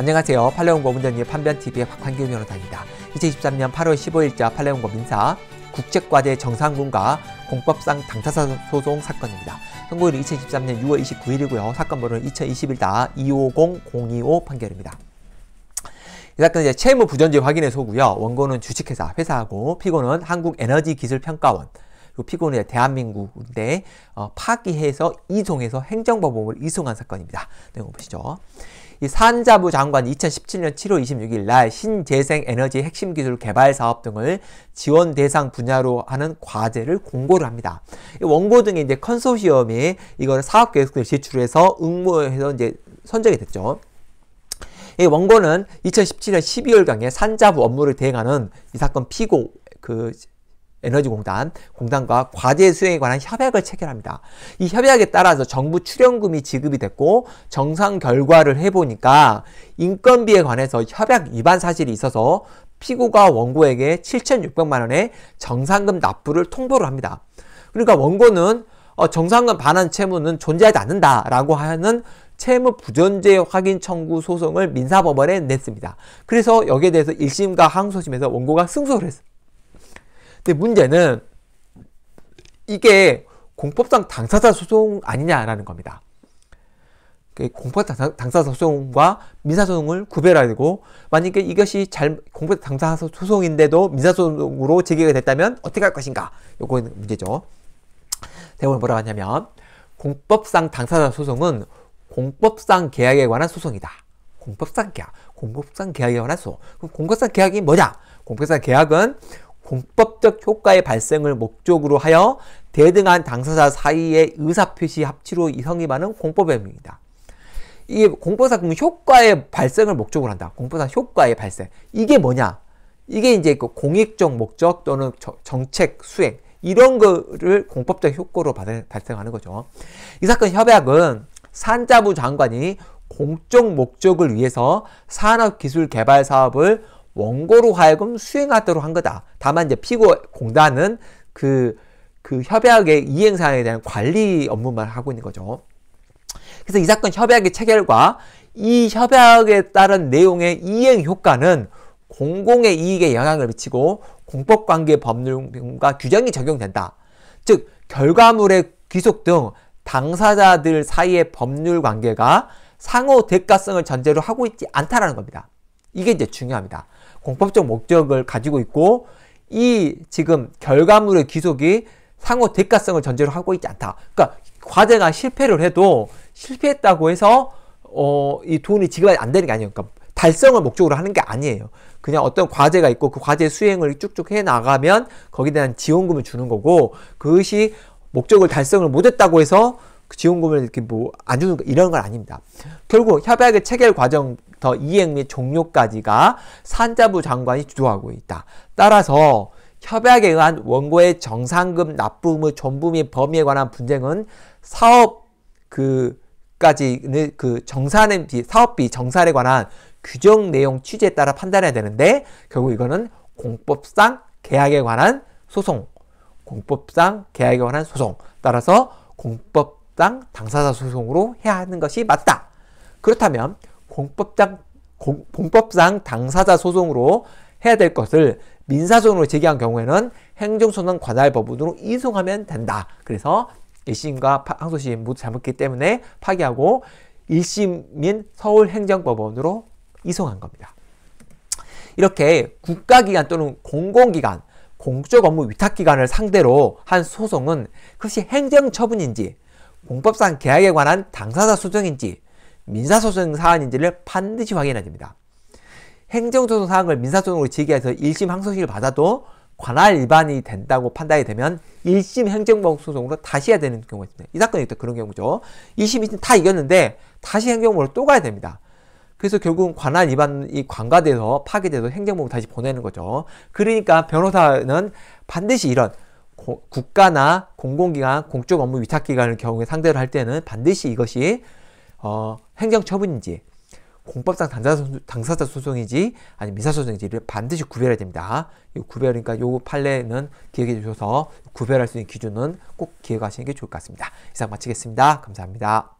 안녕하세요. 팔레온고 문장님 판변TV의 박환규 변호사입니다. 2023년 8월 15일자 팔레온고 민사 국제과대 정상군과 공법상 당사자 소송 사건입니다. 선고일은 2023년 6월 29일이고요. 사건 번호는 2021다 250025 판결입니다. 이 사건은 이제 채무 부전지 확인의소고요. 원고는 주식회사, 회사하고 피고는 한국에너지기술평가원, 그리고 피고는 대한민국인데 어, 파기해서 이송해서 행정법원을 이송한 사건입니다. 내용 보시죠. 이 산자부 장관이 2017년 7월 26일 날 신재생 에너지 핵심 기술 개발 사업 등을 지원 대상 분야로 하는 과제를 공고를 합니다. 원고 등의 이제 컨소시엄이 이거 사업 계획서를 제출해서 응모해서 이제 선정이 됐죠. 이 원고는 2017년 12월경에 산자부 업무를 대행하는 이 사건 피고 그 에너지공단, 공단과 과제 수행에 관한 협약을 체결합니다. 이 협약에 따라서 정부 출연금이 지급이 됐고 정상 결과를 해보니까 인건비에 관해서 협약 위반 사실이 있어서 피고가 원고에게 7,600만 원의 정상금 납부를 통보를 합니다. 그러니까 원고는 어, 정상금 반환 채무는 존재하지 않는다라고 하는 채무 부존재 확인 청구 소송을 민사법원에 냈습니다. 그래서 여기에 대해서 1심과 항소심에서 원고가 승소를 했습니다. 근데 문제는 이게 공법상 당사자 소송 아니냐라는 겁니다. 그 공법 당사 소송과 민사 소송을 구별해야 되고 만약에 이것이 잘 공법 당사 소송인데도 민사 소송으로 제기가 됐다면 어떻게 할 것인가? 요거는 문제죠. 대본을 뭐라고 하냐면 공법상 당사자 소송은 공법상 계약에 관한 소송이다. 공법상 계약, 공법상 계약에 관한 소송. 공법상 계약이 뭐냐? 공법상 계약은 공법적 효과의 발생을 목적으로 하여 대등한 당사자 사이의 의사표시 합치로 성립하는 공법입니다. 이게 공법상 효과의 발생을 목적으로 한다. 공법상 효과의 발생. 이게 뭐냐? 이게 이제 그 공익적 목적 또는 저, 정책 수행 이런 거를 공법적 효과로 받을, 발생하는 거죠. 이 사건 협약은 산자부 장관이 공적 목적을 위해서 산업기술 개발 사업을 원고로 하여금 수행하도록 한 거다. 다만 이제 피고 공단은 그, 그 협약의 이행 사항에 대한 관리 업무만 하고 있는 거죠. 그래서 이 사건 협약의 체결과 이 협약에 따른 내용의 이행 효과는 공공의 이익에 영향을 미치고 공법 관계 법률과 규정이 적용된다. 즉 결과물의 귀속 등 당사자들 사이의 법률 관계가 상호 대가성을 전제로 하고 있지 않다라는 겁니다. 이게 이제 중요합니다. 공법적 목적을 가지고 있고 이 지금 결과물의 기속이 상호 대가성을 전제로 하고 있지 않다. 그러니까 과제가 실패를 해도 실패했다고 해서 어, 이 돈이 지급이 안 되는 게 아니에요. 그러니까 달성을 목적으로 하는 게 아니에요. 그냥 어떤 과제가 있고 그 과제 수행을 쭉쭉 해 나가면 거기에 대한 지원금을 주는 거고 그것이 목적을 달성을 못했다고 해서 그 지원금을 이렇게 뭐 안 주는 거 이런 건 아닙니다. 결국 협약의 체결 과정 더 이행 및 종료까지가 산자부 장관이 주도하고 있다. 따라서 협약에 의한 원고의 정상금 납부 의 전부 및 범위에 관한 분쟁은 사업 그까지그 정산비 사업비 정산에 관한 규정 내용 취지에 따라 판단해야 되는데 결국 이거는 공법상 계약에 관한 소송 공법상 계약에 관한 소송 따라서 공법상 당사자 소송으로 해야 하는 것이 맞다. 그렇다면 공법상, 공, 법상 당사자 소송으로 해야 될 것을 민사소송으로 제기한 경우에는 행정소송 관할 법원으로 이송하면 된다. 그래서 1심과 항소심 모두 잘못했기 때문에 파기하고 1심인 서울행정법원으로 이송한 겁니다. 이렇게 국가기관 또는 공공기관, 공적 업무 위탁기관을 상대로 한 소송은 그것이 행정처분인지 공법상 계약에 관한 당사자 소송인지 민사소송 사안인지를 반드시 확인해야 됩니다. 행정소송 사항을 민사소송으로 제기해서 1심 항소식을 받아도 관할 위반이 된다고 판단이 되면 1심 행정법소송으로 다시 해야 되는 경우가 있습니다. 이 사건이 또 그런 경우죠. 2심, 2심 다 이겼는데 다시 행정법으로 또 가야 됩니다. 그래서 결국은 관할 위반이 관과돼서 파기돼서 행정법으로 다시 보내는 거죠. 그러니까 변호사는 반드시 이런 고, 국가나 공공기관, 공적 업무 위탁기관을 경우에 상대를 할 때는 반드시 이것이 어, 행정처분인지 공법상 당사자, 소송인지 아니면 민사소송인지를 반드시 구별해야 됩니다. 이 구별, 그니까요 판례는 기억해 주셔서 구별할 수 있는 기준은 꼭 기억하시는 게 좋을 것 같습니다. 이상 마치겠습니다. 감사합니다.